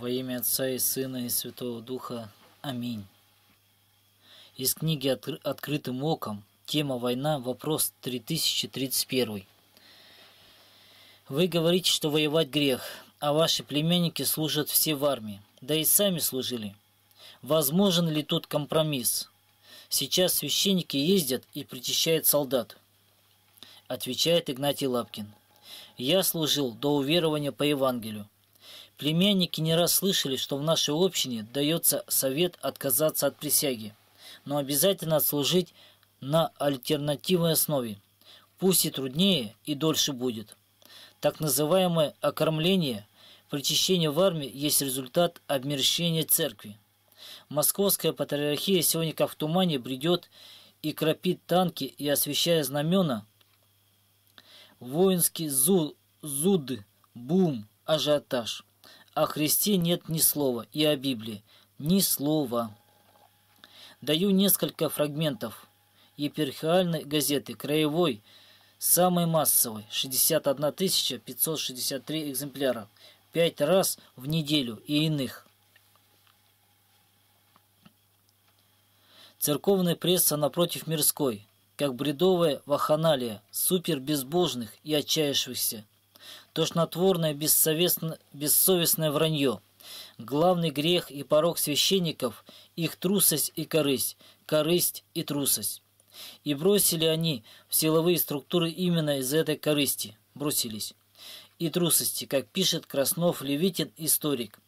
Во имя Отца и Сына и Святого Духа. Аминь. Из книги «Открытым оком» тема «Война. Вопрос 3031». Вы говорите, что воевать грех, а ваши племянники служат все в армии, да и сами служили. Возможен ли тут компромисс? Сейчас священники ездят и причащают солдат. Отвечает Игнатий Лапкин. Я служил до уверования по Евангелию. Племянники не раз слышали, что в нашей общине дается совет отказаться от присяги, но обязательно отслужить на альтернативной основе, пусть и труднее и дольше будет. Так называемое окормление, причащение в армии есть результат обмерщения церкви. Московская патриархия сегодня как в тумане бредет и кропит танки и освещая знамена. Воинский зуд, зуд, бум, ажиотаж. О Христе нет ни слова, и о Библии ни слова. Даю несколько фрагментов епархиальной газеты «Краевой», самой массовой, 61 563 экземпляра, пять раз в неделю и иных. Церковная пресса напротив мирской, как бредовая ваханалия супербезбожных и отчаявшихся – тошнотворное, бессовестно, бессовестное вранье. Главный грех и порог священников – их трусость и корысть, корысть и трусость. И бросили они в силовые структуры именно из этой корысти, бросились. И трусости, как пишет Краснов Левитин, историк.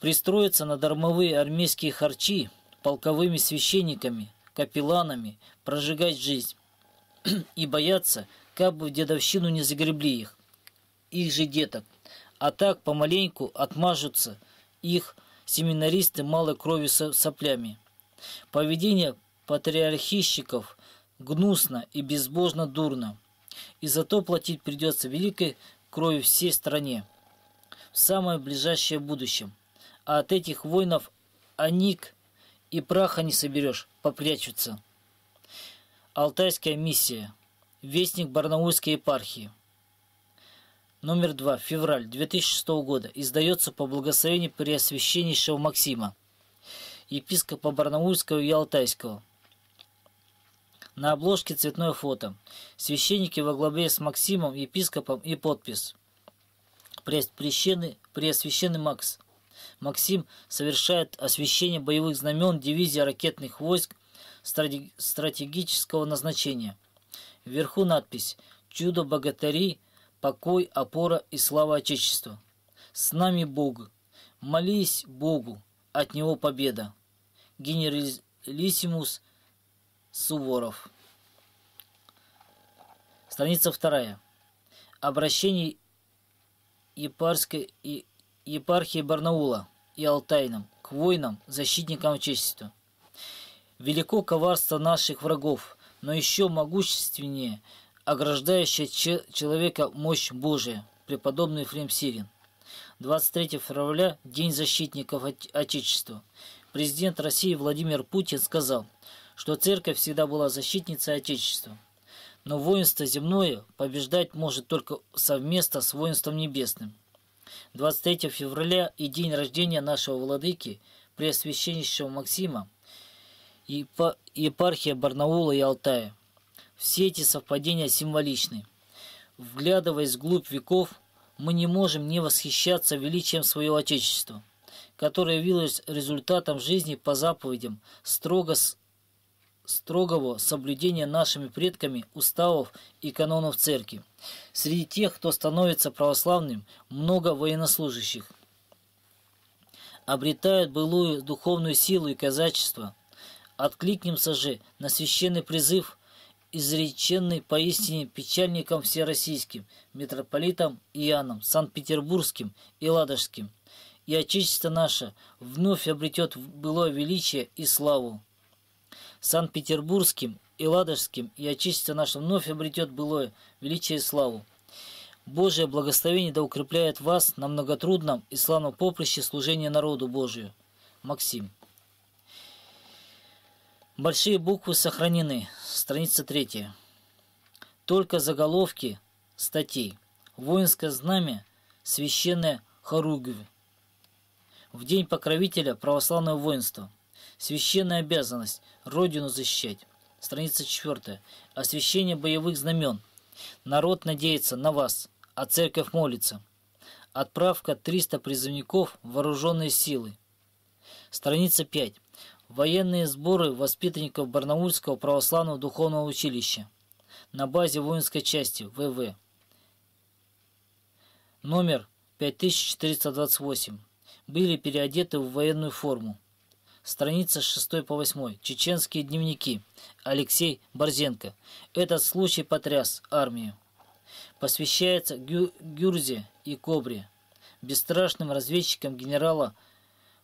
Пристроиться на дармовые армейские харчи полковыми священниками, капелланами, прожигать жизнь. и бояться, как бы в дедовщину не загребли их их же деток. А так помаленьку отмажутся их семинаристы малой кровью соплями. Поведение патриархищиков гнусно и безбожно дурно. И зато платить придется великой кровью всей стране в самое ближайшее будущем. А от этих воинов аник и праха не соберешь, попрячутся. Алтайская миссия. Вестник Барнаульской епархии номер 2, февраль 2006 года, издается по благословению Преосвященнейшего Максима, епископа Барнаульского и Алтайского. На обложке цветное фото. Священники во главе с Максимом, епископом и подпись. Преосвященный, Преосвященный Макс. Максим совершает освящение боевых знамен дивизии ракетных войск стратегического назначения. Вверху надпись «Чудо богатырей – покой, опора и слава Отечества. С нами Бог. Молись Богу, от Него победа. Генералиссимус Суворов. Страница вторая. Обращение епарской и епархии Барнаула и Алтайном к воинам, защитникам Отечества. Велико коварство наших врагов, но еще могущественнее – ограждающая человека мощь Божия, преподобный Ефрем Сирин. 23 февраля – День защитников Отечества. Президент России Владимир Путин сказал, что церковь всегда была защитницей Отечества. Но воинство земное побеждать может только совместно с воинством небесным. 23 февраля и день рождения нашего владыки, преосвященнейшего Максима, епархия Барнаула и Алтая – все эти совпадения символичны. Вглядываясь вглубь веков, мы не можем не восхищаться величием своего Отечества, которое явилось результатом жизни по заповедям, строго строгого соблюдения нашими предками уставов и канонов церкви. Среди тех, кто становится православным, много военнослужащих. Обретают былую духовную силу и казачество. Откликнемся же на священный призыв изреченный поистине печальником всероссийским, митрополитом Иоанном, Санкт-Петербургским и Ладожским, и Отечество наше вновь обретет былое величие и славу. Санкт-Петербургским и Ладожским, и Отечество наше вновь обретет былое величие и славу. Божие благословение да укрепляет вас на многотрудном и славном поприще служения народу Божию. Максим. Большие буквы сохранены. Страница 3. Только заголовки статей. Воинское знамя, священное хоругви. В день покровителя православного воинства. Священная обязанность – Родину защищать. Страница 4. Освящение боевых знамен. Народ надеется на вас, а церковь молится. Отправка 300 призывников в вооруженные силы. Страница 5. Военные сборы воспитанников Барнаульского православного духовного училища на базе воинской части ВВ. Номер 5428. Были переодеты в военную форму. Страница с 6 по 8. Чеченские дневники. Алексей Борзенко. Этот случай потряс армию. Посвящается Гю Гюрзе и Кобре, бесстрашным разведчикам генерала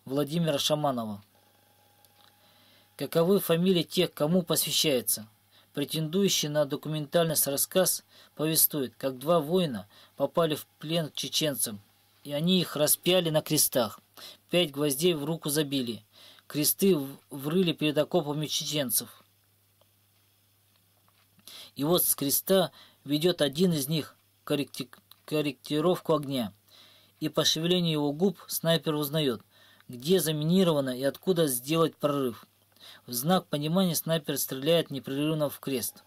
Владимира Шаманова. Каковы фамилии тех, кому посвящается? Претендующий на документальность рассказ повествует, как два воина попали в плен к чеченцам, и они их распяли на крестах. Пять гвоздей в руку забили. Кресты врыли перед окопами чеченцев. И вот с креста ведет один из них корректи... корректировку огня. И по шевелению его губ снайпер узнает, где заминировано и откуда сделать прорыв. В знак понимания снайпер стреляет непрерывно в крест.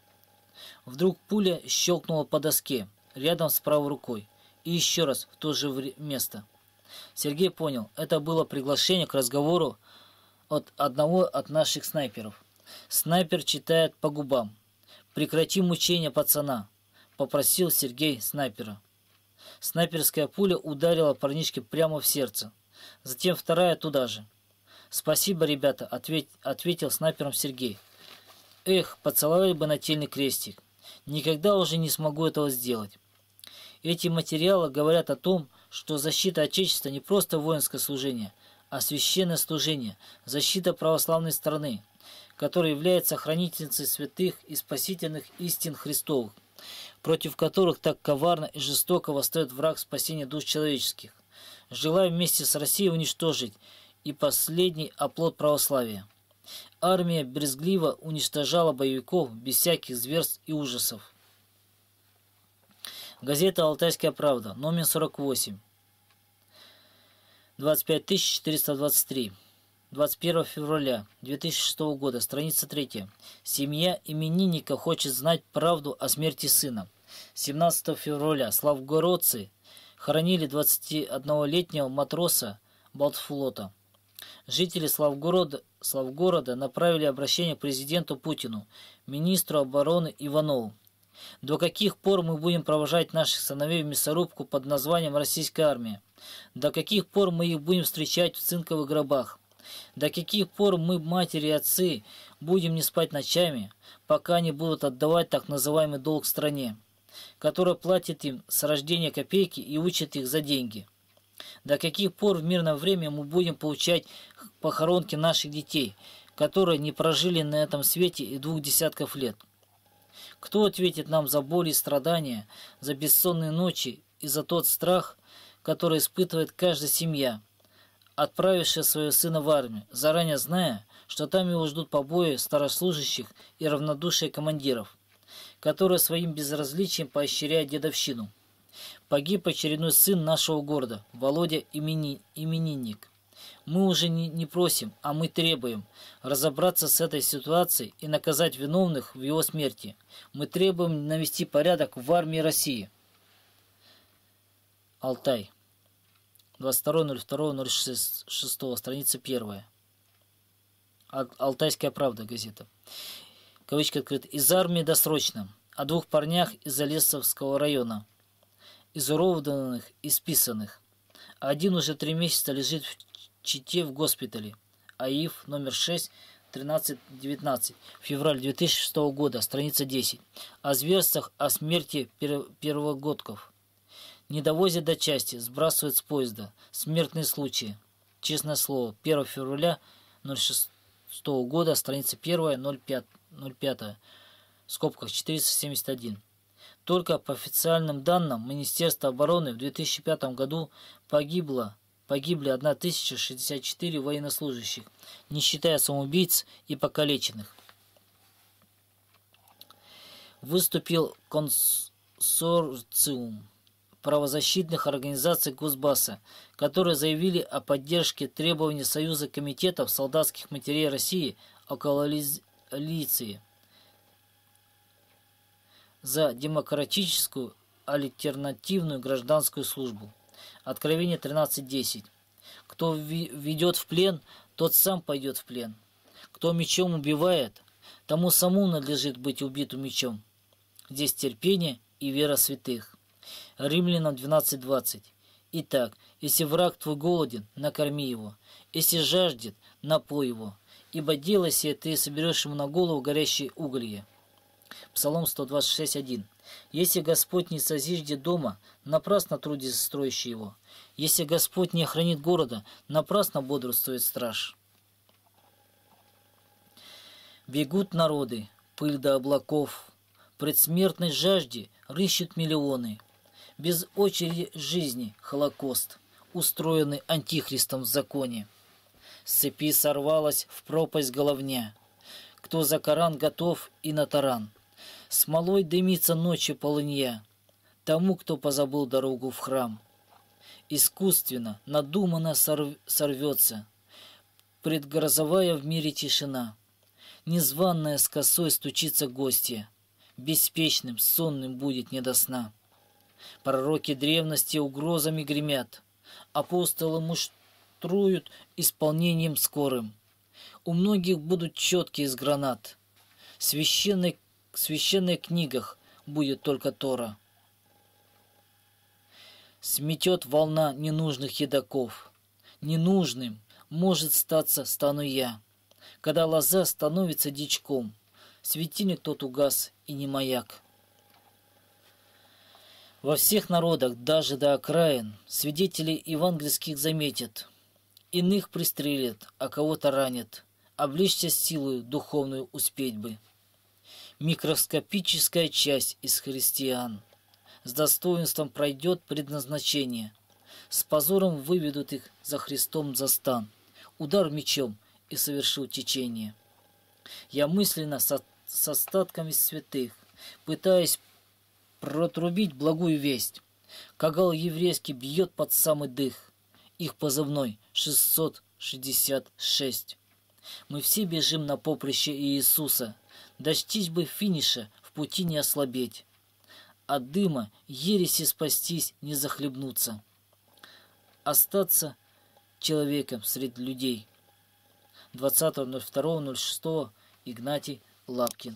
Вдруг пуля щелкнула по доске, рядом с правой рукой. И еще раз в то же место. Сергей понял, это было приглашение к разговору от одного от наших снайперов. Снайпер читает по губам. «Прекрати мучение пацана», – попросил Сергей снайпера. Снайперская пуля ударила парнишке прямо в сердце. Затем вторая туда же. «Спасибо, ребята», ответил снайпером Сергей. «Эх, поцеловали бы нательный крестик. Никогда уже не смогу этого сделать». Эти материалы говорят о том, что защита Отечества не просто воинское служение, а священное служение, защита православной страны, которая является хранительницей святых и спасительных истин Христовых, против которых так коварно и жестоко восстает враг спасения душ человеческих. Желаю вместе с Россией уничтожить и последний оплот православия. Армия брезгливо уничтожала боевиков без всяких зверств и ужасов. Газета «Алтайская правда», номер 48, 25423, 21 февраля 2006 года, страница 3. Семья именинника хочет знать правду о смерти сына. 17 февраля славгородцы хоронили 21-летнего матроса Балтфлота. Жители Славгорода, Славгорода направили обращение к президенту Путину, министру обороны Иванову. До каких пор мы будем провожать наших сыновей в мясорубку под названием «Российская армия»? До каких пор мы их будем встречать в цинковых гробах? До каких пор мы, матери и отцы, будем не спать ночами, пока они будут отдавать так называемый долг стране, которая платит им с рождения копейки и учит их за деньги? До каких пор в мирное время мы будем получать похоронки наших детей, которые не прожили на этом свете и двух десятков лет? Кто ответит нам за боль и страдания, за бессонные ночи и за тот страх, который испытывает каждая семья, отправившая своего сына в армию, заранее зная, что там его ждут побои старослужащих и равнодушие командиров, которые своим безразличием поощряют дедовщину? Погиб очередной сын нашего города, Володя имени, именинник. Мы уже не, не просим, а мы требуем разобраться с этой ситуацией и наказать виновных в его смерти. Мы требуем навести порядок в армии России. Алтай. 22.02.06, страница 1. Алтайская правда, газета. Кавычка открыта. Из армии досрочно. О двух парнях из Олесовского района изуродованных и списанных. Один уже три месяца лежит в Чите в госпитале. АИФ номер 6, 13-19, февраль 2006 года, страница 10. О зверствах, о смерти пер первогодков. Не довозят до части, сбрасывают с поезда. Смертные случаи. Честное слово, 1 февраля 06 года, страница 1, 05, 05 в скобках 471. Только по официальным данным Министерства обороны в 2005 году погибло погибли 1064 военнослужащих, не считая самоубийц и покалеченных. Выступил консорциум правозащитных организаций Кузбасса, которые заявили о поддержке требований Союза комитетов солдатских матерей России о колониализации за демократическую альтернативную гражданскую службу. Откровение 13.10. Кто ведет в плен, тот сам пойдет в плен. Кто мечом убивает, тому саму надлежит быть убитым мечом. Здесь терпение и вера святых. Римлянам 12.20. Итак, если враг твой голоден, накорми его. Если жаждет, напой его. Ибо делай сие, ты соберешь ему на голову горящие уголья. Псалом 126.1. «Если Господь не созиждет дома, напрасно трудится строящий его. Если Господь не охранит города, напрасно бодрствует страж». Бегут народы, пыль до облаков, предсмертной жажде рыщут миллионы. Без очереди жизни Холокост, устроенный антихристом в законе. С цепи сорвалась в пропасть головня. Кто за Коран готов и на таран – Смолой дымится ночью полынья тому, кто позабыл дорогу в храм. Искусственно, надуманно сорвется предгрозовая в мире тишина. Незваная с косой стучится гостья, беспечным, сонным будет не до сна. Пророки древности угрозами гремят, апостолы муштруют исполнением скорым. У многих будут четкие из гранат. Священной к священных книгах будет только Тора. Сметет волна ненужных едоков. Ненужным может статься стану я, когда лоза становится дичком. Светильник тот угас и не маяк. Во всех народах, даже до окраин, свидетели евангельских заметят. Иных пристрелят, а кого-то ранят. Обличься силою духовную успеть бы микроскопическая часть из христиан. С достоинством пройдет предназначение. С позором выведут их за Христом за стан. Удар мечом и совершил течение. Я мысленно со, с остатками святых, пытаясь протрубить благую весть. Кагал еврейский бьет под самый дых. Их позывной 666. Мы все бежим на поприще Иисуса – достичь бы финиша, в пути не ослабеть. От дыма ереси спастись, не захлебнуться. Остаться человеком среди людей. 20.02.06 Игнатий Лапкин